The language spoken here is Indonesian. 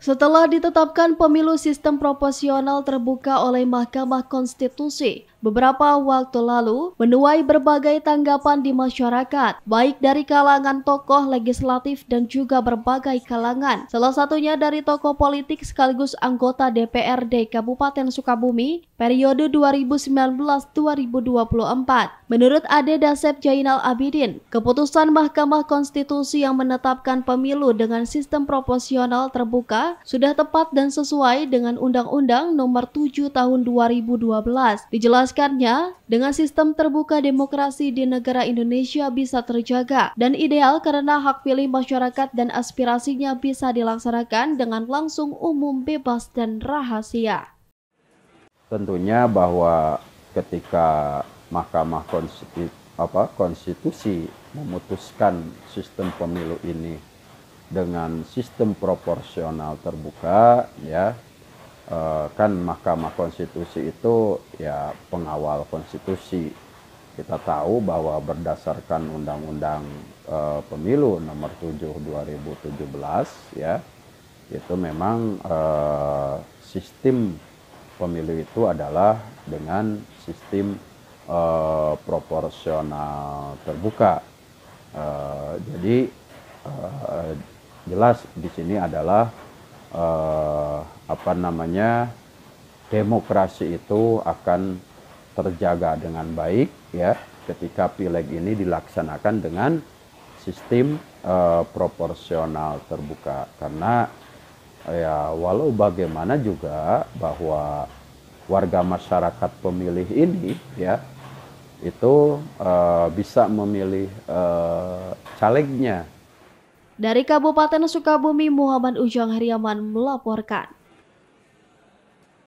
Setelah ditetapkan pemilu sistem proporsional terbuka oleh Mahkamah Konstitusi, beberapa waktu lalu menuai berbagai tanggapan di masyarakat, baik dari kalangan tokoh legislatif dan juga berbagai kalangan. Salah satunya dari tokoh politik sekaligus anggota DPRD Kabupaten Sukabumi periode 2019-2024. Menurut Ade Dasep Jainal Abidin, keputusan Mahkamah Konstitusi yang menetapkan pemilu dengan sistem proporsional terbuka sudah tepat dan sesuai dengan Undang-Undang Nomor 7 Tahun 2012. Dijelaskan Menjelaskannya, dengan sistem terbuka demokrasi di negara Indonesia bisa terjaga dan ideal karena hak pilih masyarakat dan aspirasinya bisa dilaksanakan dengan langsung umum, bebas, dan rahasia. Tentunya bahwa ketika Mahkamah Konstitusi, apa, Konstitusi memutuskan sistem pemilu ini dengan sistem proporsional terbuka ya Eh, kan Mahkamah Konstitusi itu ya pengawal konstitusi. Kita tahu bahwa berdasarkan Undang-Undang uh, Pemilu Nomor 7 2017 ya itu memang uh, sistem pemilu itu adalah dengan sistem uh, proporsional terbuka. Uh, jadi uh, jelas di sini adalah eh, apa namanya demokrasi itu akan terjaga dengan baik ya ketika pileg ini dilaksanakan dengan sistem eh, proporsional terbuka karena ya walau bagaimana juga bahwa warga masyarakat pemilih ini ya itu uh, bisa memilih uh, calegnya dari Kabupaten Sukabumi, Muhammad Ujang Haryaman melaporkan.